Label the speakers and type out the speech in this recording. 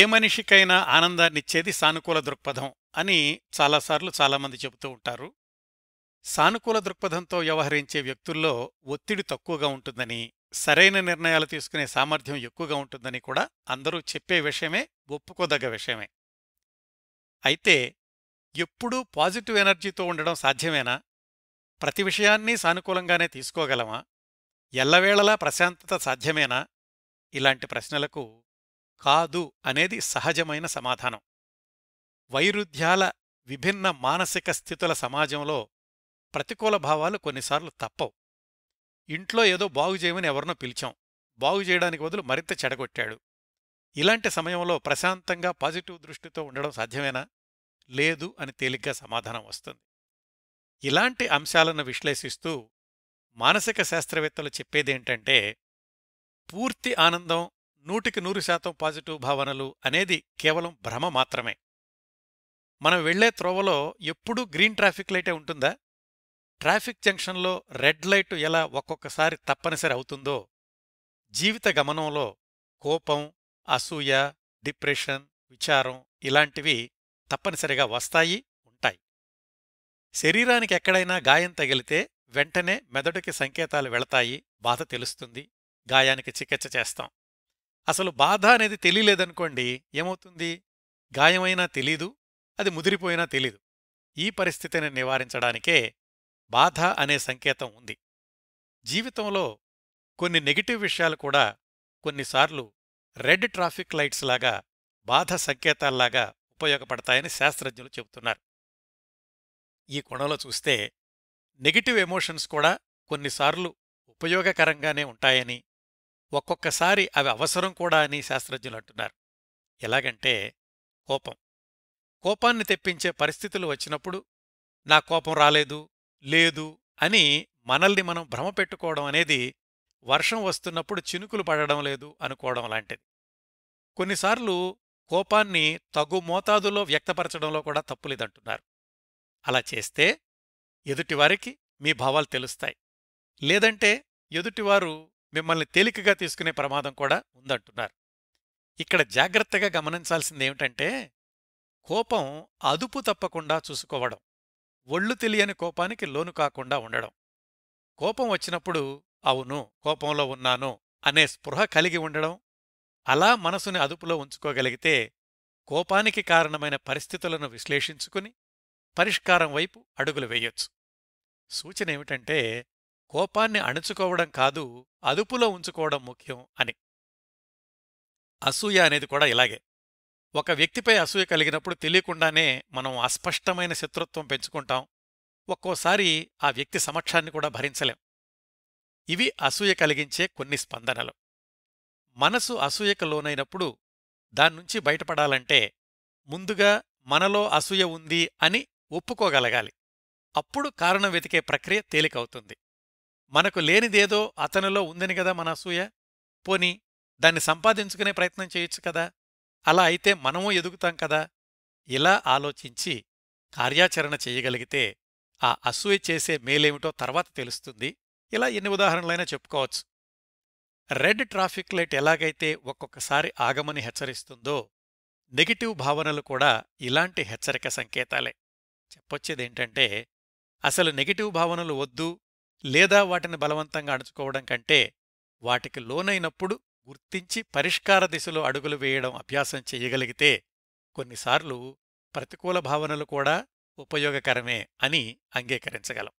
Speaker 1: ఏ మనిషికైనా ఆనందాన్నిచ్చేది సానుకూల దృక్పథం అని చాలాసార్లు చాలామంది చెబుతూ ఉంటారు సానుకూల దృక్పథంతో వ్యవహరించే వ్యక్తుల్లో ఒత్తిడి తక్కువగా ఉంటుందని సరైన నిర్ణయాలు తీసుకునే సామర్థ్యం ఎక్కువగా ఉంటుందని కూడా అందరూ చెప్పే విషయమే ఒప్పుకోదగ్గ విషయమే అయితే ఎప్పుడూ పాజిటివ్ ఎనర్జీతో ఉండడం సాధ్యమేనా ప్రతి విషయాన్ని సానుకూలంగానే తీసుకోగలమా ఎల్లవేళలా ప్రశాంతత సాధ్యమేనా ఇలాంటి ప్రశ్నలకు కాదు అనేది సహజమైన సమాధానం వైరుధ్యాల విభిన్న మానసిక స్థితుల సమాజంలో ప్రతికూల భావాలు కొన్నిసార్లు తప్పవు ఇంట్లో ఏదో బాగుచేయమని ఎవరినో పిలిచాం బాగుచేయడానికి వదులు మరింత చెడగొట్టాడు ఇలాంటి సమయంలో ప్రశాంతంగా పాజిటివ్ దృష్టితో ఉండడం సాధ్యమేనా లేదు అని తేలిగ్గా సమాధానం వస్తుంది ఇలాంటి అంశాలను విశ్లేషిస్తూ మానసిక శాస్త్రవేత్తలు చెప్పేదేంటంటే పూర్తి ఆనందం నూటికి నూరు శాతం పాజిటివ్ భావనలు అనేది కేవలం భ్రమ మాత్రమే మనం వెళ్లే త్రోవలో ఎప్పుడూ గ్రీన్ ట్రాఫిక్ లైటే ఉంటుందా ట్రాఫిక్ జంక్షన్లో రెడ్ లైటు ఎలా ఒక్కొక్కసారి తప్పనిసరి అవుతుందో జీవిత గమనంలో కోపం అసూయ డిప్రెషన్ విచారం ఇలాంటివి తప్పనిసరిగా వస్తాయి ఉంటాయి శరీరానికి ఎక్కడైనా గాయం తగిలితే వెంటనే మెదడుకి సంకేతాలు వెళతాయి బాధ తెలుస్తుంది గాయానికి చికిత్స చేస్తాం అసలు బాధ అనేది తెలియలేదనుకోండి ఏమవుతుంది గాయమైనా తెలీదు అది ముదిరిపోయినా తెలీదు ఈ పరిస్థితిని నివారించడానికే బాధ అనే సంకేతం ఉంది జీవితంలో కొన్ని నెగిటివ్ విషయాలు కూడా కొన్నిసార్లు రెడ్ ట్రాఫిక్ లైట్స్ లాగా బాధ సంకేతాల్లాగా ఉపయోగపడతాయని శాస్త్రజ్ఞులు చెబుతున్నారు ఈ కోణంలో చూస్తే నెగిటివ్ ఎమోషన్స్ కూడా కొన్నిసార్లు ఉపయోగకరంగానే ఉంటాయని ఒక్కొక్కసారి అవి అవసరం కూడా అని శాస్త్రజ్ఞులు అంటున్నారు ఎలాగంటే కోపం కోపాన్ని తెప్పించే పరిస్థితులు వచ్చినప్పుడు నా కోపం రాలేదు లేదు అని మనల్ని మనం భ్రమ పెట్టుకోవడం అనేది వర్షం వస్తున్నప్పుడు చినుకులు పడడం లేదు అనుకోవడం లాంటిది కొన్నిసార్లు కోపాన్ని తగు మోతాదులో వ్యక్తపరచడంలో కూడా తప్పులేదంటున్నారు అలా చేస్తే ఎదుటివారికి మీ భావాలు తెలుస్తాయి లేదంటే ఎదుటివారు మిమ్మల్ని తేలికగా తీసుకునే ప్రమాదం కూడా ఉందంటున్నారు ఇక్కడ జాగ్రత్తగా గమనించాల్సింది ఏమిటంటే కోపం అదుపు తప్పకుండా చూసుకోవడం ఒళ్ళు తెలియని కోపానికి లోను కాకుండా ఉండడం కోపం వచ్చినప్పుడు అవును కోపంలో ఉన్నాను అనే స్పృహ కలిగి ఉండడం అలా మనసుని అదుపులో ఉంచుకోగలిగితే కోపానికి కారణమైన పరిస్థితులను విశ్లేషించుకుని పరిష్కారం వైపు అడుగులు వేయొచ్చు సూచన ఏమిటంటే కోపాన్ని అణుచుకోవడం కాదు అదుపులో ఉంచుకోవడం ముఖ్యం అని అసూయ అనేది కూడా ఇలాగే ఒక వ్యక్తిపై అసూయ కలిగినప్పుడు తెలియకుండానే మనం అస్పష్టమైన శత్రుత్వం పెంచుకుంటాం ఒక్కోసారి ఆ వ్యక్తి సమక్షాన్ని కూడా భరించలేం ఇవి అసూయ కలిగించే కొన్ని స్పందనలు మనసు అసూయకు లోనైనప్పుడు దాన్నుంచి బయటపడాలంటే ముందుగా మనలో అసూయ ఉంది అని ఒప్పుకోగలగాలి అప్పుడు కారణం వెతికే ప్రక్రియ తేలికవుతుంది మనకు లేనిదేదో అతనిలో ఉందని కదా మన అసూయ పోని దాన్ని సంపాదించుకునే ప్రయత్నం చేయొచ్చు కదా అలా అయితే మనము ఎదుగుతాం కదా ఇలా ఆలోచించి కార్యాచరణ చేయగలిగితే ఆ అసూయ చేసే మేలేమిటో తర్వాత తెలుస్తుంది ఇలా ఎన్ని ఉదాహరణలైనా చెప్పుకోవచ్చు రెడ్ ట్రాఫిక్ లైట్ ఎలాగైతే ఒక్కొక్కసారి ఆగమని హెచ్చరిస్తుందో నెగిటివ్ భావనలు కూడా ఇలాంటి హెచ్చరిక సంకేతాలే చెప్పొచ్చేదేంటంటే అసలు నెగిటివ్ భావనలు వద్దు లేదా వాటిని బలవంతంగా అణుచుకోవడం కంటే వాటికి లోనైనప్పుడు గుర్తించి పరిష్కార దిశలో అడుగులు వేయడం అభ్యాసం చేయగలిగితే కొన్నిసార్లు ప్రతికూల భావనలు కూడా ఉపయోగకరమే అని అంగీకరించగలం